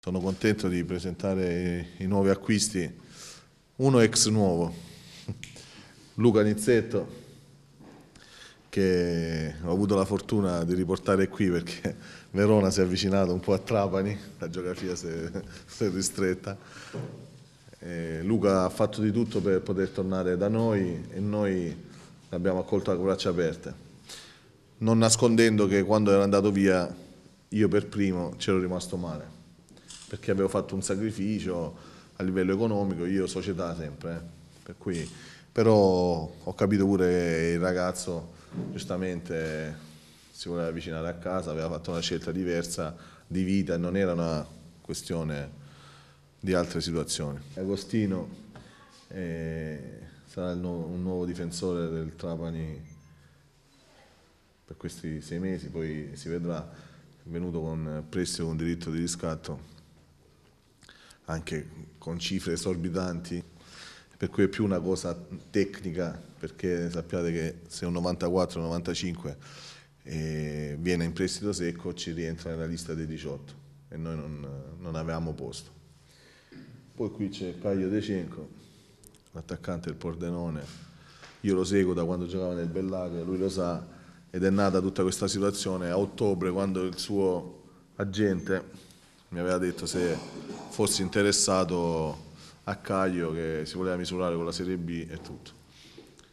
Sono contento di presentare i nuovi acquisti, uno ex nuovo, Luca Nizzetto, che ho avuto la fortuna di riportare qui perché Verona si è avvicinata un po' a Trapani, la geografia si è, si è ristretta. E Luca ha fatto di tutto per poter tornare da noi e noi l'abbiamo accolto a braccia aperte, non nascondendo che quando era andato via io per primo c'ero rimasto male perché avevo fatto un sacrificio a livello economico, io società sempre, eh. per cui, però ho capito pure che il ragazzo giustamente si voleva avvicinare a casa, aveva fatto una scelta diversa di vita, non era una questione di altre situazioni. Agostino eh, sarà nu un nuovo difensore del Trapani per questi sei mesi, poi si vedrà, è venuto con prestito con diritto di riscatto anche con cifre esorbitanti, per cui è più una cosa tecnica, perché sappiate che se un 94-95 eh, viene in prestito secco ci rientra nella lista dei 18 e noi non, non avevamo posto. Poi qui c'è Caio De Cinco, l'attaccante del Pordenone, io lo seguo da quando giocava nel Bellaria, lui lo sa, ed è nata tutta questa situazione a ottobre quando il suo agente mi aveva detto se fossi interessato a Caglio che si voleva misurare con la Serie B e tutto.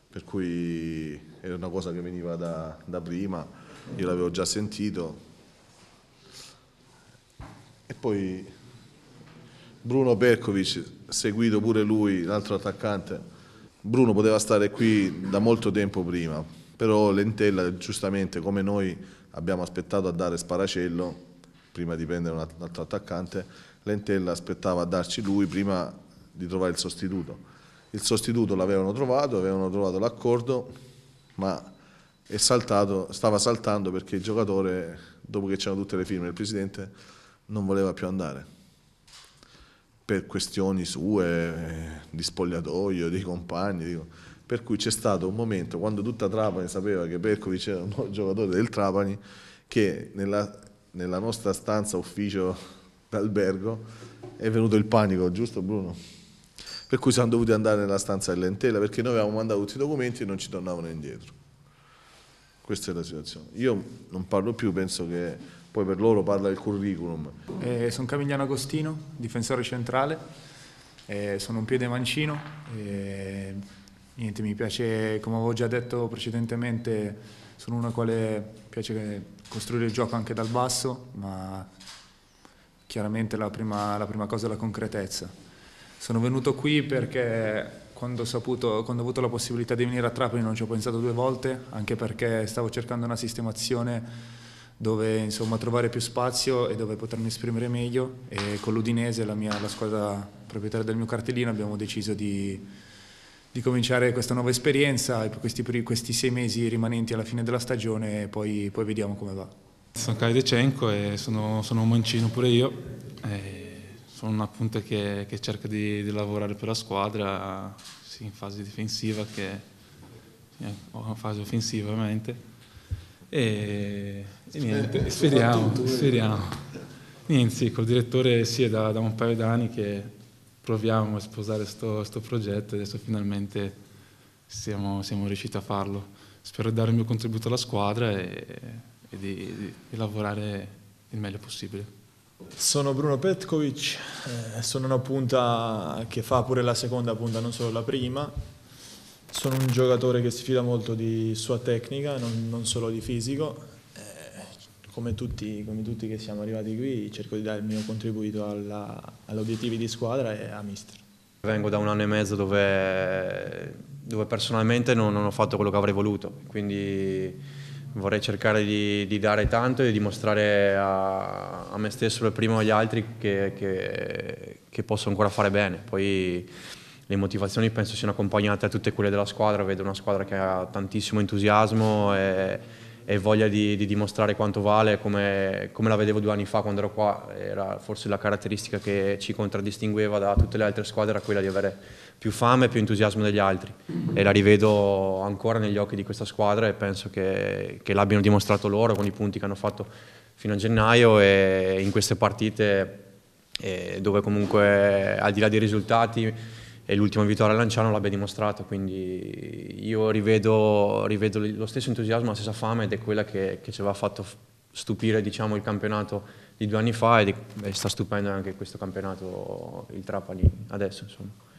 Per cui era una cosa che veniva da, da prima, io l'avevo già sentito. E poi Bruno Perkovic, seguito pure lui, l'altro attaccante. Bruno poteva stare qui da molto tempo prima, però Lentella giustamente come noi abbiamo aspettato a dare Sparacello prima di prendere un altro attaccante, Lentella aspettava a darci lui prima di trovare il sostituto. Il sostituto l'avevano trovato, avevano trovato l'accordo, ma saltato, stava saltando perché il giocatore, dopo che c'erano tutte le firme del presidente, non voleva più andare per questioni sue, di spogliatoio, dei compagni. Dico. Per cui c'è stato un momento, quando tutta Trapani sapeva che Perkovic era un giocatore del Trapani, che nella nella nostra stanza ufficio d'albergo è venuto il panico, giusto Bruno? Per cui siamo dovuti andare nella stanza dell'entela perché noi avevamo mandato tutti i documenti e non ci tornavano indietro. Questa è la situazione. Io non parlo più, penso che poi per loro parla il curriculum. Eh, sono Camigliano Agostino, difensore centrale, eh, sono un piede mancino. Eh, Niente, mi piace, come avevo già detto precedentemente, sono uno quale piace costruire il gioco anche dal basso, ma chiaramente la prima, la prima cosa è la concretezza. Sono venuto qui perché quando ho, saputo, quando ho avuto la possibilità di venire a Trapani non ci ho pensato due volte, anche perché stavo cercando una sistemazione dove insomma, trovare più spazio e dove potermi esprimere meglio e con l'Udinese, la, mia, la squadra proprietaria del mio cartellino, abbiamo deciso di di cominciare questa nuova esperienza e questi, questi, sei mesi rimanenti alla fine della stagione poi, poi vediamo come va. Sono Kalidecenko e sono, sono, un mancino pure io, sono una punta che, che cerca di, di, lavorare per la squadra sia in fase difensiva che in fase offensiva ovviamente e, e niente, speriamo, speriamo. Niente, sì, col direttore sì, è da, da un paio d'anni che proviamo a sposare questo progetto e adesso finalmente siamo, siamo, riusciti a farlo. Spero di dare il mio contributo alla squadra e, e di, di, di lavorare il meglio possibile. Sono Bruno Petkovic, eh, sono una punta che fa pure la seconda punta, non solo la prima. Sono un giocatore che si fida molto di sua tecnica, non, non solo di fisico come tutti, come tutti, che siamo arrivati qui, cerco di dare il mio contributo alla, agli obiettivi di squadra e a mister. Vengo da un anno e mezzo dove, dove personalmente non, non, ho fatto quello che avrei voluto, quindi vorrei cercare di, di dare tanto e di dimostrare a, a me stesso per primo e agli altri che, che, che, posso ancora fare bene. Poi le motivazioni penso siano accompagnate a tutte quelle della squadra, vedo una squadra che ha tantissimo entusiasmo e, e voglia di, di dimostrare quanto vale, come, come, la vedevo due anni fa quando ero qua, era forse la caratteristica che ci contraddistingueva da tutte le altre squadre, era quella di avere più fame e più entusiasmo degli altri e la rivedo ancora negli occhi di questa squadra e penso che, che l'abbiano dimostrato loro con i punti che hanno fatto fino a gennaio e in queste partite eh, dove comunque al di là dei risultati e l'ultima vittoria a Lanciano l'abbia dimostrato, quindi io rivedo, rivedo, lo stesso entusiasmo, la stessa fame ed è quella che, che ci aveva fatto stupire diciamo, il campionato di due anni fa e, sta stupendo anche questo campionato il Trapani adesso. Insomma.